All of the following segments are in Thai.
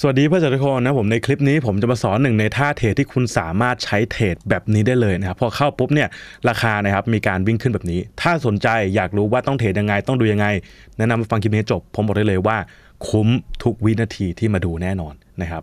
สวัสดีเพื่อนทุกคนนะผมในคลิปนี้ผมจะมาสอนหนึ่งในท่าเทรดที่คุณสามารถใช้เทรดแบบนี้ได้เลยนะครับพอเข้าปุ๊บเนี่ยราคานะครับมีการวิ่งขึ้นแบบนี้ ถ้าสนใจอยากรู้ว่าต้องเทรดยังไงต้องดูยังไง แนะนำมาฟังคลิปนี้จบ ผมบอกได้เลยว่าคุ้มทุกวินาทีที่มาดูแน่นอนนะครับ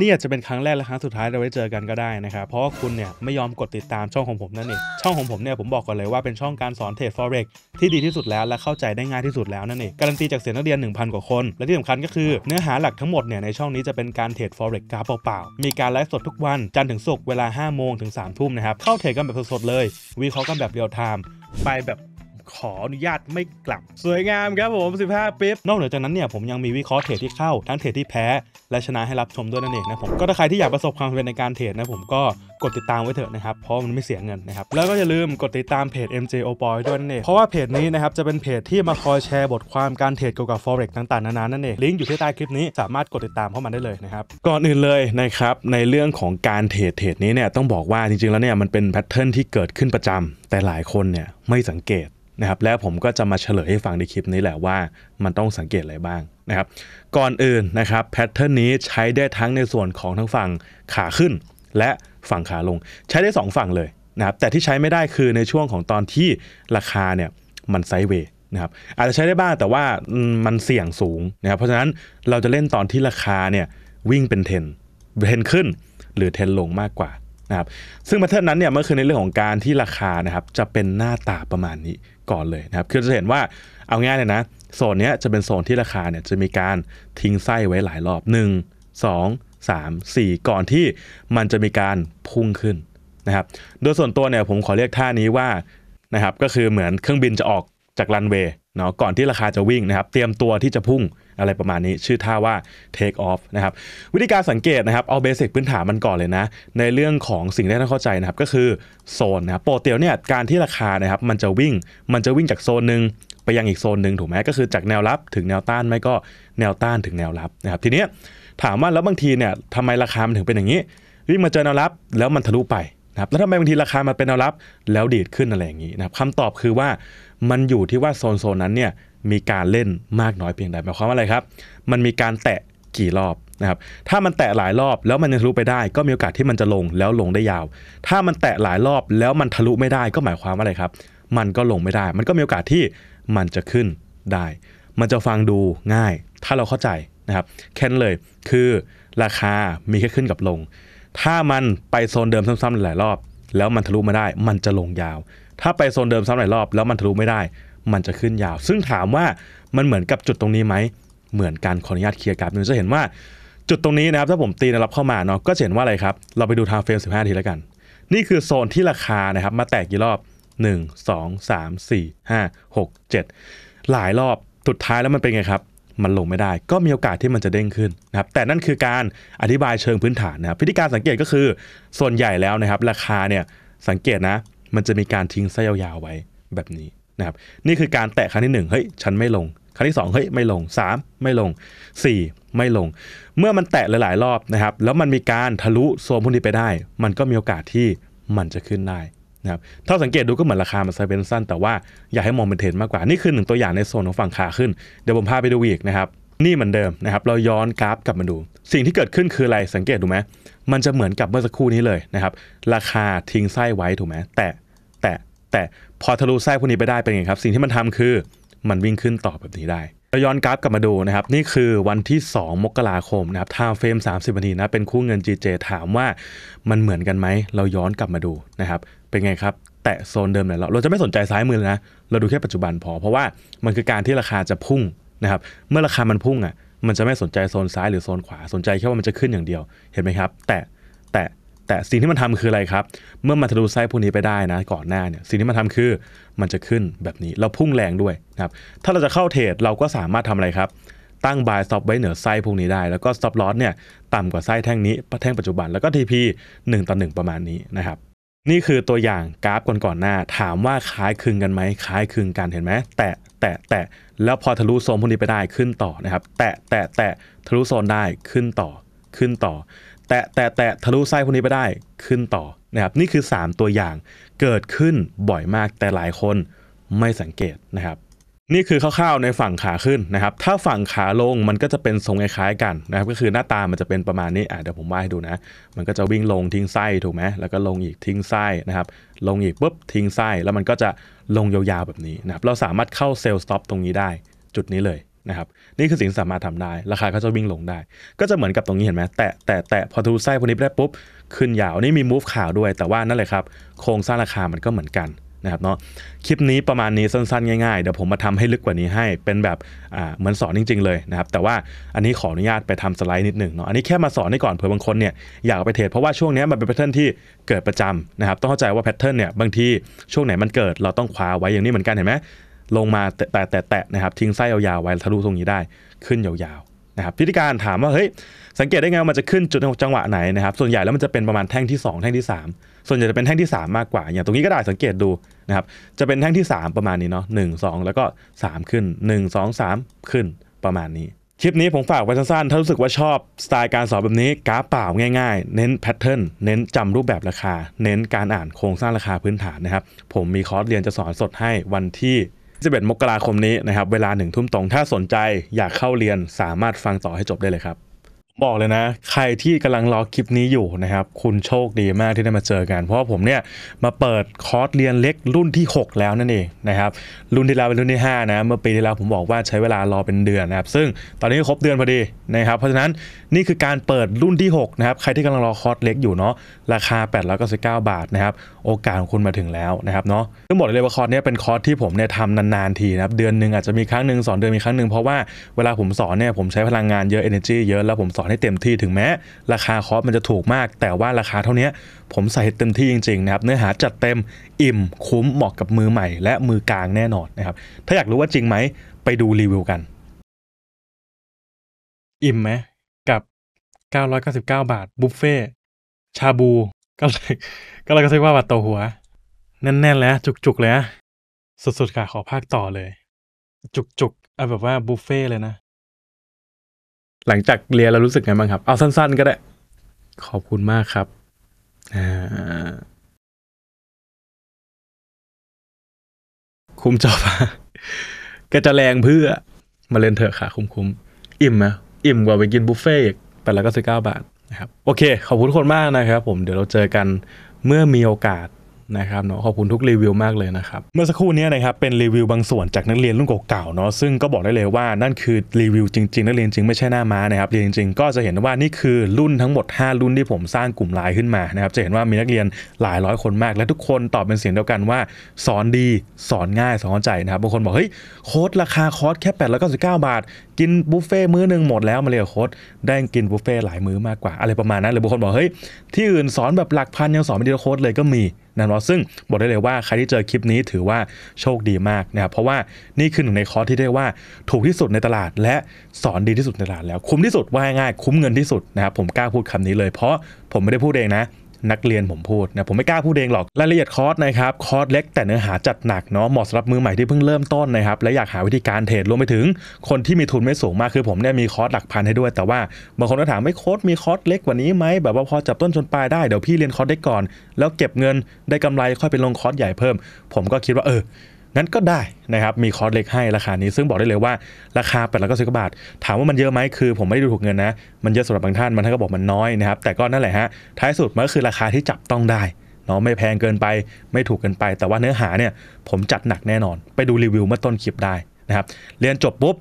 นี่อาจจะเป็นครั้งแรกและครั้งสุดท้ายเราไว้เจอกันก็ได้นะครับเพราะว่าคุณเนี่ยไม่ยอมกดติดตามช่องของผมนั่นเองช่องของผมเนี่ยผมบอกก่อนเลยว่าเป็นช่องการสอนเทรดฟอเร็กที่ดีที่สุดแล้วและเข้าใจได้ง่ายที่สุดแล้วนั่นเองการันตีจากเสียงนักเรียน 1,000กว่าคน และที่สำคัญก็คือเนื้อหาหลักทั้งหมดเนี่ยในช่องนี้จะเป็นการเทรดอเร็กกราฟเปล่าๆมีการไลฟ์สดทุกวันจันทร์ถึงศุกร์เวลา5โมงถึง3ทุ่มนะครับเข้าเทรดกันแบบสดๆเลย วิเคราะห์กันแบบเรียลไทม์ไปแบบขออนุญาตไม่กลับสวยงามครับผม 15ปิ๊บนอกเหนือจากนั้นเนี่ยผมยังมีวิเคราะห์เทรดที่เข้า ทั้งเทรดที่แพ้ และชนะให้รับชมด้วยนั่นเองนะผมก็ถ้าใครที่อยากประสบความสำเร็จในการเทรดนะผมก็ กดติดตามไว้เถอะนะครับ เพราะมันไม่เสียเงินนะครับ แล้วก็อย่าลืมกดติดตามเพจ MJ o b o y ด้วยนั่นเองเพราะว่าเพจนี้นะครับจะเป็นเพจที่มาคอยแชร์บทความการเทรดเกี่ยวกับ forex ต่าง ๆ นานานั่นเองลิงก์อยู่ที่ใต้คลิปนี้สามารถกดติดตามเข้ามาได้เลยนะครับก่อนอื่นเลยนะครับในเรื่องของการเทรดเทรดนี้เนี่ยต้องบอกว่าจริงๆ แล้วเนี่ยมันเป็นแพทเทิร์นที่เกิดขึ้นประจำแต่หลายคนเนี่ยไม่สังเกตนะครับแล้วผมก็จะมาเฉลยให้ฟังในคลิปนี้แหละว่ามันต้องสังเกตอะไรบ้างนะครับก่อนอื่นนะครับแพทเทิร์นนี้ใช้ได้ทั้งในส่วนของทั้งฝั่งขาขึ้นและฝั่งขาลง ใช้ได้ 2 ฝั่งเลยนะครับแต่ที่ใช้ไม่ได้คือในช่วงของตอนที่ราคาเนี่ยมันไซด์เวย์นะครับอาจจะใช้ได้บ้างแต่ว่ามันเสี่ยงสูงนะครับเพราะฉะนั้นเราจะเล่นตอนที่ราคาเนี่ยวิ่งเป็นเทนเทนขึ้น หรือเทนลงมากกว่านะครับซึ่งมาเทิร์นนั้นเนี่ยมันคือในเรื่องของการที่ราคานะครับจะเป็นหน้าตาประมาณนี้ก่อนเลยนะครับคือจะเห็นว่าเอาง่ายเลยนะโซนนี้จะเป็นโซนที่ราคาเนี่ยจะมีการทิ้งไส้ไว้หลายรอบ 1 2 3 4 ก่อนที่มันจะมีการพุ่งขึ้นนะครับโดยส่วนตัวเนี่ยผมขอเรียกท่านี้ว่านะครับก็คือเหมือนเครื่องบินจะออกจากรันเวย์เนาะก่อนที่ราคาจะวิ่งนะครับ เตรียมตัวที่จะพุ่งอะไรประมาณนี้ชื่อท่าว่า take off นะครับวิธีการสังเกตนะครับเอาเบสิกพื้นฐานมันก่อนเลยนะในเรื่องของสิ่งที่ต้องเข้าใจนะครับก็คือโซนนะครับโปรเตียวเนี่ยการที่ราคานะครับมันจะวิ่งมันจะวิ่งจากโซนหนึ่งไปยังอีกโซนหนึ่งถูกไหมก็คือจากแนวรับถึงแนวต้านไม่ก็แนวต้านถึงแนวรับนะครับทีนี้ถามว่าแล้วบางทีเนี่ยทำไมราคามันถึงเป็นอย่างนี้ วิ่งมาเจอแนวรับ แล้วมันทะลุไปนะครับแล้วทำไมบางทีราคามันเป็นแนวรับ แล้วดีดขึ้นอะไรอย่างนี้นะครับคำตอบคือว่ามันอยู่ที่ว่าโซนโซนนั้นเนี่ยมีการเล่นมากน้อยเพียงใดหมายความว่าอะไรครับ มันมีการแตะกี่รอบนะครับถ้ามันแตะหลายรอบแล้วมันยังทะลุไปได้ ก็มีโอกาสที่มันจะลงแล้วลงได้ยาว ถ้ามันแตะหลายรอบแล้วมันทะลุไม่ได้ก็หมายความว่าอะไรครับ มันก็ลงไม่ได้ มันก็มีโอกาสที่มันจะขึ้นได้ มันจะฟังดูง่าย ถ้าเราเข้าใจนะครับแค่นเลยคือราคามีแค่ขึ้นกับลง ถ้ามันไปโซนเดิมซ้ำๆหลายรอบแล้วมันทะลุมาได้มันจะลงยาว ถ้าไปโซนเดิมซ้ำหลายรอบแล้วมันทะลุไม่ได้ มันจะขึ้นยาว ซึ่งถามว่ามันเหมือนกับจุดตรงนี้ไหม เหมือนการขออนุญาตเคลียร์กราฟนึงจะเห็นว่าจุดตรงนี้นะครับถ้าผมตีนรับเข้ามาเนาะก็เห็นว่าอะไรครับ เราไปดูทางเฟรม15ทีแล้วกัน นี่คือโซนที่ราคานะครับ มาแตกกี่รอบ 1 2 3 4 5 6 7 หลายรอบสุดท้ายแล้วมันเป็นไงครับมันลงไม่ได้ ก็มีโอกาสที่มันจะเด้งขึ้นนะครับ แต่นั่นคือการอธิบายเชิงพื้นฐานนะครับพิธีการสังเกตก็คือส่วนใหญ่แล้วนะครับ ราคาเนี่ยสังเกตนะ มันจะมีการทิ้งเส้นยาวๆไว้แบบนี้นะครับ นี่คือการแตะครั้งที่1เฮ้ย ฉันไม่ลงครั้งที่2เฮ้ย ไม่ลง 3 ไม่ลง 4 ไม่ลง เมื่อมันแตะหลายๆรอบนะครับ แล้วมันมีการทะลุโซนพวกนี้ไปได้ มันก็มีโอกาสที่มันจะขึ้นได้นะครับถ้าสังเกตดูก็เหมือนราคามันไซเบนสั้น แต่ว่าอยากให้มองเป็นเทรนมากกว่า นี่คือหนึ่งตัวอย่างในโซนของฝั่งขาขึ้น เดี๋ยวผมพาไปดูอีกนะครับ นี่เหมือนเดิมนะครับเราย้อนกราฟกลับมาดู สิ่งที่เกิดขึ้นคืออะไรสังเกตดูไหม มันจะเหมือนกับเมื่อสักครู่นี้เลยนะครับราคาทิ้งไส้ไว้ถูกไหมแต่แต่แต่พอทะลุไส้พวกนี้ไปได้เป็นไงครับสิ่งที่มันทำคือมันวิ่งขึ้นต่อแบบนี้ได้เราย้อนกราฟกลับมาดูนะครับ นี่คือวันที่ 2 มกราคมนะครับท่าเฟรม30นาทีนะเป็นคู่เงิน GJ ถามว่ามันเหมือนกันไหมเราย้อนกลับมาดูนะครับ เป็นไงครับ แตะโซนเดิมเลยเราเราจะไม่สนใจซ้ายมือเลยนะเราดูแค่ปัจจุบันพอ เพราะว่ามันคือการที่ราคาจะพุ่งนะครับเมื่อราคามันพุ่งอ่ะมันจะไม่สนใจโซนซ้ายหรือโซนขวาสนใจแค่ว่ามันจะขึ้นอย่างเดียวเห็นไหมครับ แตะแต่สิ่งที่มันทำคืออะไรครับ เมื่อมันทะลุไส้พวกนี้ไปได้นะก่อนหน้าเนี่ยสิ่งที่มันทำคือมันจะขึ้นแบบนี้เราพุ่งแรงด้วยนะครับถ้าเราจะเข้าเทรดเราก็สามารถทำอะไรครับ ตั้งบายสต็อปไว้เหนือไส้พวกนี้ได้แล้วก็สต็อปลอสเนี่ยต่ำกว่าไส้แท่งนี้แท่งปัจจุบัน แล้วก็ TP 1ต่อ1ประมาณนี้นะครับนี่คือตัวอย่างกราฟก่อนก่อนหน้า ถามว่าคล้ายคลึงกันไหมคล้ายคลึงกันเห็นไหมแตะแตะ แตะ แล้วพอทะลุโซนพวกนี้ไปได้ขึ้นต่อนะครับ แตะแตะแตะทะลุโซนได้ขึ้นต่อขึ้นต่อแต่แต่แต่ทะลุไส้พวกนี้ไปได้ขึ้นต่อนะครับนี่คือ 3 ตัวอย่างเกิดขึ้นบ่อยมากแต่หลายคนไม่สังเกตนะครับนี่คือคร่าวๆ ในฝั่งขาขึ้นนะครับ ถ้าฝั่งขาลงมันก็จะเป็นทรงคล้ายๆกันนะครับก็คือหน้าตามันจะเป็นประมาณนี้อ่ะเดี๋ยวผมวาดให้ดูนะ มันก็จะวิ่งลงทิ้งไส้ถูกไหมแล้วก็ลงอีกทิ้งไส้นะครับลงอีกปุ๊บทิ้งไส้ แล้วมันก็จะลงยาวๆแบบนี้นะครับเราสามารถเข้าเซลล์สต็อปตรงนี้ได้จุดนี้เลยนะครับนี่คือสิ่งสามารถทำได้ราคาก็จะวิ่งลงได้ ก็จะเหมือนกับตรงนี้เห็นไหมแตะแตะแตะพอทูไส้พวกนี้ได้ปุ๊บขึ้นยาวนี่มีมูฟข่าวด้วย แต่ว่านั่นแหละครับโครงสร้างราคามันก็เหมือนกันนะครับเนาะคลิปนี้ประมาณนี้สั้นๆง่ายๆ เดี๋ยวผมมาทำให้ลึกกว่านี้ให้เป็นแบบเหมือนสอนจริงๆเลยนะครับแต่ว่าอันนี้ขออนุญาตไปทำสไลด์นิดหนึ่งเนาะอันนี้แค่มาสอนให้ก่อนเผื่อบางคนเนี่ยอยากไปเทรดเพราะว่าช่วงนี้มันเป็นแพทเทิร์นที่เกิดประจำนะครับต้องเข้าใจว่าแพทเทิร์นเนี่ยบางทีช่วงไหนมันเกิด เราต้องคว้าไว้อย่างนี้เหมือนกันเห็นไหมลงมาแตะแตะแตะนะครับทิ้งไส้ยาวๆไว้ทะลุตรงนี้ได้ขึ้นยาวๆนะครับพิธีการถามว่าเฮ้ยสังเกตได้ไงมันจะขึ้นจุดจังหวะไหนนะครับส่วนใหญ่แล้วมันจะเป็นประมาณแท่งที่ 2 แท่งที่ 3 ส่วนใหญ่จะเป็นแท่งที่3มากกว่าอย่างตรงนี้ก็ได้สังเกตดูนะครับจะเป็นแท่งที่ 3 ประมาณนี้เนาะหนึ่งสองแล้วก็ 3 ขึ้น 1 2 3 ขึ้นประมาณนี้คลิปนี้ผมฝากไว้สั้นๆถ้ารู้สึกว่าชอบสไตล์การสอนแบบนี้กราฟเปล่าง่ายๆ เน้นแพทเทิร์นเน้นจำรูปแบบราคา เน้นการอ่านโครงสร้างราคาพื้นฐานนะครับผมมีคอร์สเรียนจะสอนสดให้วันที่11มกราคมนี้นะครับเวลาหนึ่งทุ่มตรงถ้าสนใจอยากเข้าเรียนสามารถฟังต่อให้จบได้เลยครับบอกเลยนะใครที่กำลังรอคลิปนี้อยู่นะครับคุณโชคดีมากที่ได้มาเจอกัน เพราะผมเนี่ยมาเปิดคอร์สเรียนเล็ก รุ่นที่ 6 แล้วนั่นเองนะครับรุ่นที่แล้วเป็นรุ่นที่5นะเมื่อปีที่แล้วผมบอกว่าใช้เวลารอเป็นเดือนนะครับซึ่งตอนนี้ครบเดือนพอดีนะครับเพราะฉะนั้นนี่คือการเปิดรุ่นที่6นะครับใครที่กำลังรอคอร์สเล็กอยู่เนาะราคา899บาทนะครับโอกาสของคุณมาถึงแล้วนะครับเนาะทั้งหมดเลยว่าคอร์สนี้เป็นคอร์สที่ผมเนี่ยทำนานๆทีนะครับเดือนหนึ่งอาจจะมีครั้งหนึ่งสอนเดือนมีครั้งหนึ่งเพราะว่า เวลาผมสอนเนี่ยผมใช้พลังงานเยอะ energy เยอะแล้วผมสอนให้เต็มที่ถึงแม้ ราคาคอร์สมันจะถูกมากแต่ว่าราคาเท่านี้ผมใส่เต็มที่จริง ๆนะครับ เนื้อหาจัดเต็มอิ่มคุ้มเหมาะกับมือใหม่และมือกลางแน่นอนนะครับ ถ้าอยากรู้ว่าจริงไหม ไปดูรีวิวกัน อิ่มไหม กับ 999 บาทบุฟเฟ่ชาบู ก็เลยก็เลยก็คิดว่าบาทต่อหัว แน่นๆแล้วจุกๆ เลย สุดๆค่ะขอภาคต่อเลย จุกๆเอาแบบว่าบุฟเฟ่เลยนะหลังจากเรียนแล้วรู้สึกไงบ้างครับ เอาสั้นๆก็ได้ ขอบคุณมากครับ คุ้มจอบก็จะแรงเพื่อมาเล่นเถอะค่ะคุ้มๆ อิ่มไหมอิ่มกว่าไปกินบุฟเฟ่ต์แต่ละก็สิบเก้าบาทนะครับ โอเคขอบคุณคนมากนะครับผม เดี๋ยวเราเจอกันเมื่อมีโอกาสนะครับเนาะขอบคุณทุกรีวิวมากเลยนะครับเมื่อสักครู่นี้นะครับเป็นรีวิวบางส่วนจากนักเรียนรุ่นเก่าๆเนาะซึ่งก็บอกได้เลยว่านั่นคือรีวิวจริงๆนักเรียนจริงไม่ใช่หน้าม้านะครับเรียนจริงก็จะเห็นว่านี่คือรุ่นทั้งหมด 5 รุ่นที่ผมสร้างกลุ่มไลน์ขึ้นมานะครับจะเห็นว่ามีนักเรียนหลายร้อยคนมาก และทุกคนตอบเป็นเสียงเดียวกันว่า สอนดีสอนง่ายสอนเข้าใจนะครับบางคนบอกเฮ้ยโค้ดราคาคอร์สแค่8ปดร้อยเก้าสิบเก้าบาท กินบุฟเฟ่มื้อนึงหมด แล้วมาเลยโค้ดได้กินบุฟเฟ่หลายมื้อมากกว่าอะไรประมาณนั้นหรือบางคนบอกเฮ้ยที่อื่นสอนแบบหลักพันยังสอนไม่ดีโค้ดเลยก็มีนะครับซึ่งบอกได้เลยว่าใครที่เจอคลิปนี้ถือว่าโชคดีมากนะครับเพราะว่านี่คือหนึ่งในคอร์สที่ได้ว่าถูกที่สุดในตลาด และสอนดีที่สุดในตลาดแล้ว คุ้มที่สุดว่าง่ายคุ้มเงินที่สุดนะครับผมกล้าพูดคำนี้เลย เพราะผมไม่ได้พูดเองนะนักเรียนผมพูดนะผมไม่กล้าพูดเองหรอกรายละเอียดคอร์สนะครับคอร์สเล็ก แต่เนื้อหาจัดหนักเนาะเหมาะสำหรับมือใหม่ที่เพิ่งเริ่มต้นนะครับและอยากหาวิธีการเทรดรวมไปถึง คนที่มีทุนไม่สูงมากคือผมเนี่ยมีคอร์สหลักพันให้ด้วย แต่ว่าบางคนก็ถามไม่โค้ดมีคอร์สเล็กกว่านี้ไหม แบบว่าพอจับต้นชนปลายได้ เดี๋ยวพี่เรียนคอร์สเล็กก่อน แล้วเก็บเงินได้กำไรค่อยไปลงคอร์สใหญ่เพิ่ม ผมก็คิดว่าเอองั้นก็ได้นะครับมีคอร์สเล็กให้ราคานี้ซึ่งบอกได้เลยว่าราคาแปดร้อยเก้าสิบบาท ถามว่ามันเยอะไหมคือผมไม่ได้ดูถูกเงินนะมันเยอะสำหรับบางท่านมันท่านก็บอกมันน้อยนะครับแต่ก็นั่นแหละฮะท้ายสุดมันก็คือราคาที่จับต้องได้เนาะไม่แพงเกินไปไม่ถูกเกินไป แต่ว่าเนื้อหาเนี่ยผมจัดหนักแน่นอนไปดูรีวิวเมื่อต้นคลิปได้นะครับเรียนจบปุ๊บ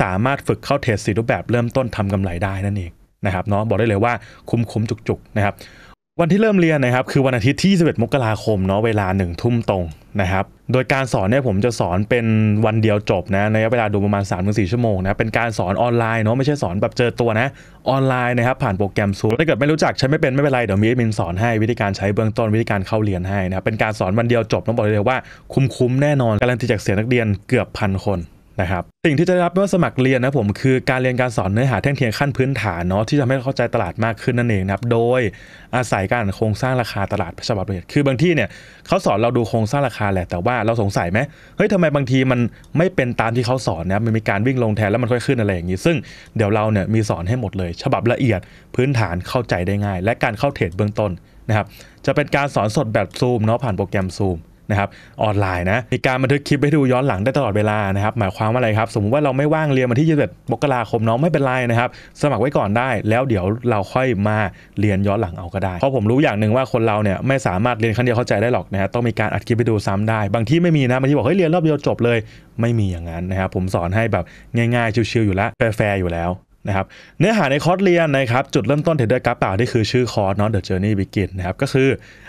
สามารถฝึกเข้าเทรดสี่รูปแบบเริ่มต้นทำกำไรได้นั่นเองนะครับเนาะบอกได้เลยว่าคุ้มคุ้มจุกๆนะครับวันที่เริ่มเรียนนะครับคือวันอาทิตย์ที่21มกราคม เนาะ เวลา1นึ่ทุ่มตรงนะครับ โดยการสอนเนี่ยผมจะสอนเป็นวันเดียวจบนะในระยะเวลาดูประมาณ 3 4 ชั่วโมงนะเป็นการสอนออนไลน์ เนาะ ไม่ใช่สอนแบบเจอตัวนะ ออนไลน์นะครับ ผ่านโปรแกรมซูถ้าเกิดไม่รู้จัก ใช้ไม่เป็นไม่เป็นไร เดี๋ยวมีมินสอนให้วิธีการใช้เบื้องต้นวิธีการเข้าเรียนให้นะครับเป็นการสอนวันเดียวจบ ต้องบอกเลยว่า คุ้มคุ้มแน่นอน การันตีจากเสียงนักเรียนเกือบพันคนนะครับสิ่งที่จะได้รับเมื่อสมัครเรียนนะผมคือการเรียนการสอนเนื้อหาแท่งเทียนขั้นพื้นฐานเนาะที่ทำให้เข้าใจตลาดมากขึ้นนั่นเองนะครับโดยอาศัยการโครงสร้างราคาตลาดฉบับละเอียดคือ บางที่เนี่ยเขาสอนเราดูโครงสร้างราคาแหละแต่ว่าเราสงสัยไหมเฮ้ยทำไมบางทีมันไม่เป็นตามที่เขาสอนนะมันมีการวิ่งลงแทนแล้วมันค่อยขึ้นอะไรอย่างนี้ ซึ่งเดี๋ยวเราเนี่ยมีสอนให้หมดเลย ฉบับละเอียดพื้นฐานเข้าใจได้ง่าย และการเข้าเทรดเบื้องต้นนะครับจะเป็นการสอนสดแบบซูมเนาะผ่านโปรแกรมซูมนะครับออนไลน์นะมีการบันทึกคลิปให้ดูย้อนหลังได้ตลอดเวลานะครับหมายความว่าอะไรครับ สมมติว่าเราไม่ว่างเรียนมาที่ยี่สิบมกราคมน้องไม่เป็นไรนะครับ สมัครไว้ก่อนได้แล้วเดี๋ยวเราค่อยมาเรียนย้อนหลังเอาก็ได้ เพราะผมรู้อย่างหนึ่งว่าคนเราเนี่ยไม่สามารถเรียนครั้งเดียวเข้าใจได้หรอกนะฮะต้องมีการอัดคลิปไปดูซ้ำได้ บางที่ไม่มีนะบางที่บอกเฮ้ยเรียนรอบเดียวจบเลย ไม่มีอย่างนั้นนะครับผมสอนให้แบบง่าย ๆชิวๆอยู่แล้วแฟร์ๆอยู่แล้วนะครับเนื้อหาในคอร์สเรียนนะครับ จุดเริ่มต้นเทรดเดอร์กราฟเปล่าที่คือชื่อคอร์สเนาะ The Journey Begin นะครับก็คือ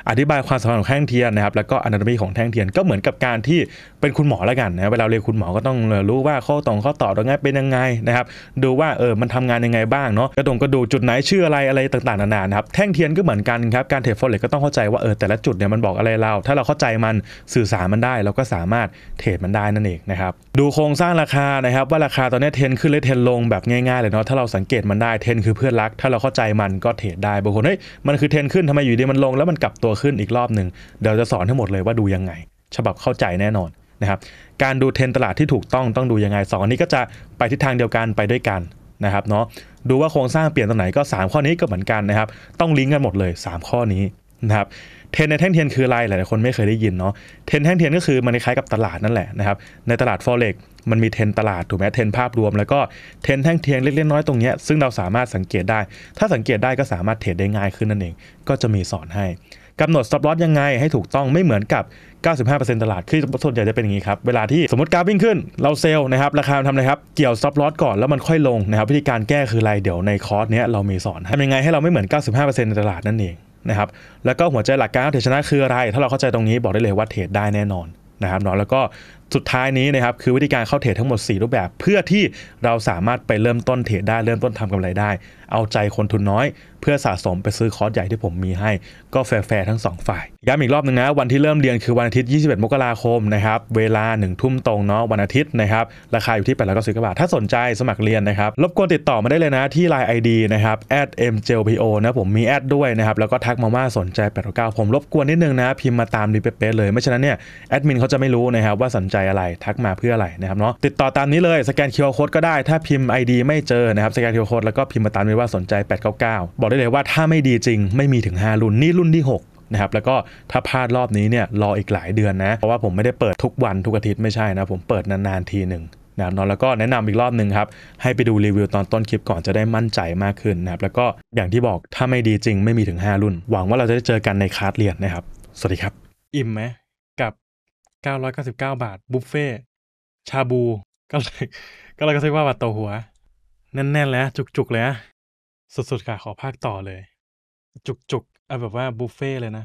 อธิบายความสำคัญของแท่งเทียนนะครับแล้วก็อนาโตมีของแท่งเทียนก็เหมือนกับการที่เป็นคุณหมอละกันนะเวลาเรียนคุณหมอก็ต้องรู้ว่าข้อต่อข้อต่อตรงนี้เป็นยังไงนะครับดูว่าเออมันทำงานยังไงบ้างเนาะกระดงกระดูจุดไหนชื่ออะไรอะไรต่างๆนานานะครับแท่งเทียนก็เหมือนกันครับการเทรดฟอเรก็ต้องเข้าใจว่าเออแต่ละจุดเนี่ยมันบอกอะไรเรา ถ้าเราเข้าใจมันสื่อสารมันได้ เราก็สามารถเทรดมันได้นั่นเองนะครับดูโครงสร้างราคานะครับ ว่าราคาตอนนี้เทนขึ้นหรือเทนลงแบบง่ายๆเลยเนาะถ้าเราสังเกตมันได้เทนคือเพื่อนรักถ้าเราเข้าใจมันก็เทรดได้บางคนเฮ้ยมันคือเทนขึ้นทำไมอยู่ดีมันลงแล้วมันกลับตัวขึ้นอีกรอบหนึ่งเดี๋ยวจะสอนทั้งหมดเลยว่าดูยังไงฉบับเข้าใจแน่นอนนะครับการดูเทนตลาดที่ถูกต้องต้องดูยังไง สองอันนี้ก็จะไปทิศทางเดียวกันไปด้วยกันนะครับเนาะดูว่าโครงสร้างเปลี่ยนตรงไหนก็ 3 ข้อนี้ก็เหมือนกันนะครับ ต้องลิงก์กันหมดเลย3 ข้อนี้นะครับเทนในแท่งเทียนคืออะไรหลายคนไม่เคยได้ยินเนาะเทนแท่งเทียนก็คือมันคล้ายกับตลาดนั่นแหละนะครับในตลาดฟอเร็กมันมีเทนตลาดถูกไหมเทนภาพรวม แล้วก็เทนแท่งเทียนเล็กๆน้อยตรงนี้ซึ่งเราสามารถสังเกตได้ ถ้าสังเกตได้ก็สามารถเทรดได้ง่ายขึ้นนั่นเอง ก็จะมีสอนให้กำหนดสต็อปลอสยังไงให้ถูกต้องไม่เหมือนกับ 95%ตลาดคือส่วนใหญ่จะเป็นอย่างนี้ครับเวลาที่สมมติกราฟวิ่งขึ้นเราเซลล์นะครับราคาทำอะไรครับเกี่ยวสต็อปลอสก่อนแล้วมันค่อยลงนะครับวิธีการแก้คืออะไรเดี๋ยวในคอร์สเนี้ยเรามีสอนทำยังไงให้เราไม่เหมือน95%ในตลาดนั่นเองนะครับ แล้วก็หัวใจหลักการเทรดชนะคืออะไร ถ้าเราเข้าใจตรงนี้บอกได้เลยว่าเทรดได้แน่นอน นะครับเนาะแล้วก็สุดท้ายนี้นะครับ คือวิธีการเข้าเทรดทั้งหมด 4 รูปแบบเพื่อที่เราสามารถไปเริ่มต้นเทรดได้เริ่มต้นทำกำไรได้ เอาใจคนทุนน้อย เพื่อสะสมไปซื้อคอร์สใหญ่ที่ผมมีให้ก็แฟร์ๆทั้ง 2 ฝ่ายย้ำอีกรอบนึงนะ วันที่เริ่มเรียนคือวันอาทิตย์ 21 มกราคมนะครับเวลา 1 ทุ่มตรงเนาะวันอาทิตย์นะครับราคาอยู่ที่8ปดร้อยเก้าสิบบาทถ้าสนใจสมัครเรียนนะครับรบกวนติดต่อมาได้เลยนะที่ Line ID นะครับ @mjlpo นะผมมีแอดด้วยนะครับแล้วก็ทักมาว่าสนใจ8ปดผมรบกวนนิดนึงนะพิมพ์มาตามดีเป๊ะเลยไม่ฉะนั้นเนี่ยแอดมินเขาจะไม่รู้นะครับว่าสนใจใจอะไร ทักมาเพื่ออะไรนะครับเนาะติดต่อตามนี้เลยสแกนเค q ร์โคดก็ได้ถ้าพิมพ์ ID ไม่เจอนะครับสแกนเค q ร์โคดแล้วก็พิมพ์มาตามนี้ว่าสนใจ 899 บอกได้เลยว่าถ้าไม่ดีจริงไม่มีถึง 5 รุ่นนี่รุ่นที่6นะครับแล้วก็ถ้าพลาดรอบนี้เนี่ยรออีกหลายเดือนนะเพราะว่าผมไม่ได้เปิดทุกวันทุกอาทิตย์ไม่ใช่นะผมเปิดนานๆทีหนึ่งนะครับนอนแล้วก็แนะนำอีกรอบหนึ่งครับให้ไปดูรีวิวตอนต้นคลิป ก่อนจะได้มั่นใจมากขึ้นนะครับแล้วก็อย่างที่บอกถ้าไม่ดีจริงไม่มีถึง 5 รุ่น หวังว่าเราจะได้เจอกันในคลาสเรียนนะครับสวัสดีครับอิ่มไหม999 บาทบุฟเฟ่ชาบู ก็เลยก็เลยก็ซื้อว่าบาทต่อหัวแน่นๆแล้วจุกๆแล้วสุดๆค่ะขอภาคต่อเลย จุกๆเอาแบบว่าบุฟเฟ่เลยนะ